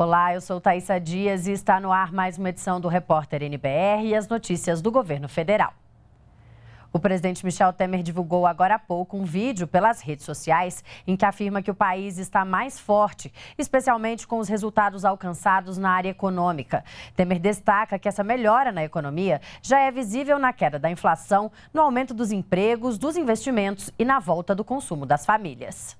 Olá, eu sou Thaisa Dias e está no ar mais uma edição do Repórter NBR e as notícias do governo federal. O presidente Michel Temer divulgou agora há pouco um vídeo pelas redes sociais em que afirma que o país está mais forte, especialmente com os resultados alcançados na área econômica. Temer destaca que essa melhora na economia já é visível na queda da inflação, no aumento dos empregos, dos investimentos e na volta do consumo das famílias.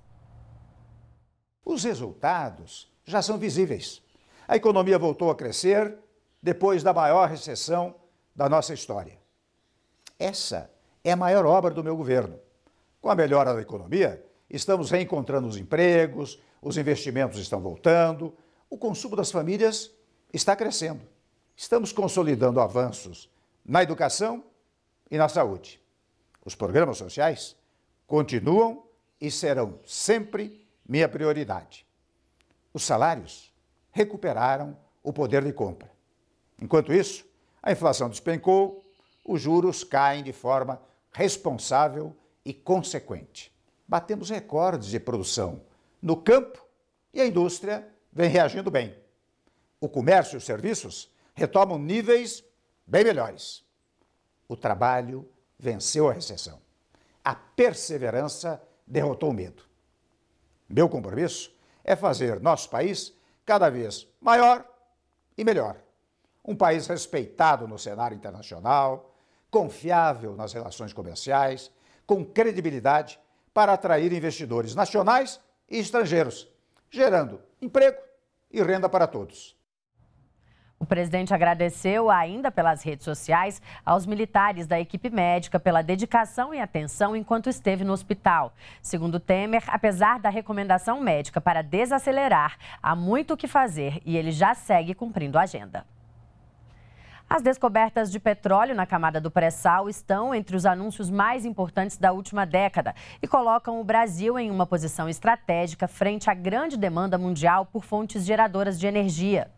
Os resultados já são visíveis. A economia voltou a crescer depois da maior recessão da nossa história. Essa é a maior obra do meu governo. Com a melhora da economia, estamos reencontrando os empregos, os investimentos estão voltando, o consumo das famílias está crescendo. Estamos consolidando avanços na educação e na saúde. Os programas sociais continuam e serão sempre minha prioridade os salários recuperaram o poder de compra. Enquanto isso, a inflação despencou, os juros caem de forma responsável e consequente. Batemos recordes de produção no campo e a indústria vem reagindo bem. O comércio e os serviços retomam níveis bem melhores. O trabalho venceu a recessão. A perseverança derrotou o medo. Meu compromisso é fazer nosso país cada vez maior e melhor. Um país respeitado no cenário internacional, confiável nas relações comerciais, com credibilidade para atrair investidores nacionais e estrangeiros, gerando emprego e renda para todos. O presidente agradeceu ainda pelas redes sociais aos militares da equipe médica pela dedicação e atenção enquanto esteve no hospital. Segundo Temer, apesar da recomendação médica para desacelerar, há muito o que fazer e ele já segue cumprindo a agenda. As descobertas de petróleo na camada do pré-sal estão entre os anúncios mais importantes da última década e colocam o Brasil em uma posição estratégica frente à grande demanda mundial por fontes geradoras de energia.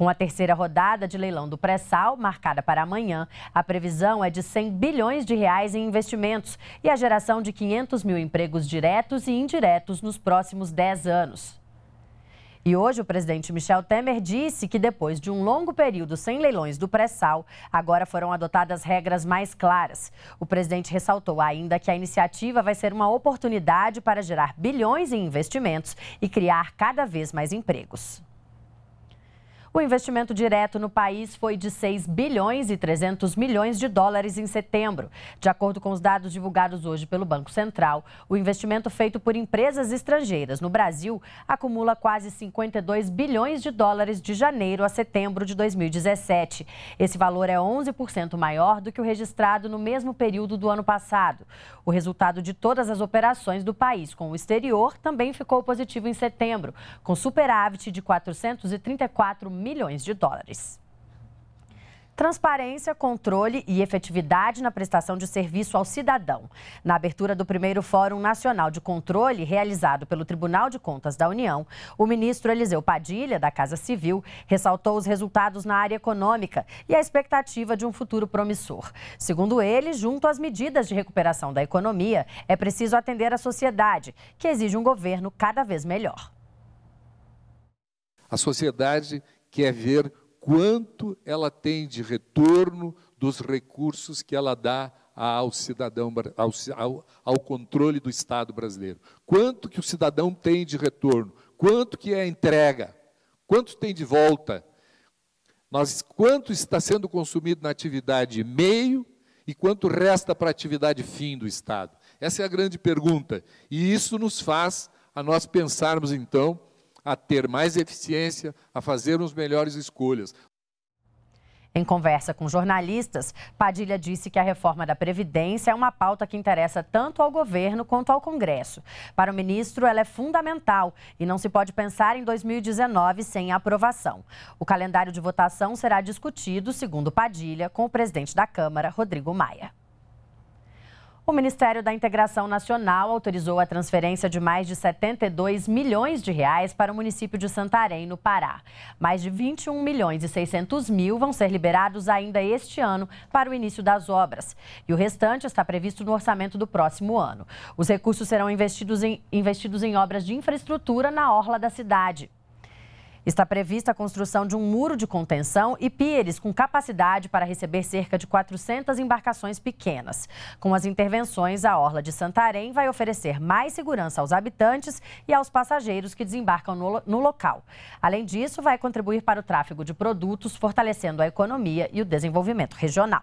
Com a terceira rodada de leilão do pré-sal, marcada para amanhã, a previsão é de 100 bilhões de reais em investimentos e a geração de 500 mil empregos diretos e indiretos nos próximos 10 anos. E hoje o presidente Michel Temer disse que depois de um longo período sem leilões do pré-sal, agora foram adotadas regras mais claras. O presidente ressaltou ainda que a iniciativa vai ser uma oportunidade para gerar bilhões em investimentos e criar cada vez mais empregos. O investimento direto no país foi de 6 bilhões e 300 milhões de dólares em setembro. De acordo com os dados divulgados hoje pelo Banco Central, o investimento feito por empresas estrangeiras no Brasil acumula quase 52 bilhões de dólares de janeiro a setembro de 2017. Esse valor é 11% maior do que o registrado no mesmo período do ano passado. O resultado de todas as operações do país com o exterior também ficou positivo em setembro, com superávit de 434 milhões de dólares. Transparência, controle e efetividade na prestação de serviço ao cidadão. Na abertura do primeiro Fórum Nacional de Controle, realizado pelo Tribunal de Contas da União, o ministro Eliseu Padilha, da Casa Civil, ressaltou os resultados na área econômica e a expectativa de um futuro promissor. Segundo ele, junto às medidas de recuperação da economia, é preciso atender a sociedade, que exige um governo cada vez melhor. A sociedade Quer ver quanto ela tem de retorno dos recursos que ela dá ao cidadão, ao, ao, ao, controle do Estado brasileiro. Quanto que o cidadão tem de retorno? Quanto que é entrega? Quanto tem de volta? Nós, quanto está sendo consumido na atividade meio e quanto resta para a atividade fim do Estado? Essa é a grande pergunta. E isso nos faz a nós pensarmos, então, a ter mais eficiência, a fazer as melhores escolhas. Em conversa com jornalistas, Padilha disse que a reforma da Previdência é uma pauta que interessa tanto ao governo quanto ao Congresso. Para o ministro, ela é fundamental e não se pode pensar em 2019 sem aprovação. O calendário de votação será discutido, segundo Padilha, com o presidente da Câmara, Rodrigo Maia. O Ministério da Integração Nacional autorizou a transferência de mais de 72 milhões de reais para o município de Santarém, no Pará. Mais de 21 milhões e 600 mil vão ser liberados ainda este ano para o início das obras. E o restante está previsto no orçamento do próximo ano. Os recursos serão investidos em, investidos em obras de infraestrutura na orla da cidade. Está prevista a construção de um muro de contenção e pires com capacidade para receber cerca de 400 embarcações pequenas. Com as intervenções, a Orla de Santarém vai oferecer mais segurança aos habitantes e aos passageiros que desembarcam no, no local. Além disso, vai contribuir para o tráfego de produtos, fortalecendo a economia e o desenvolvimento regional.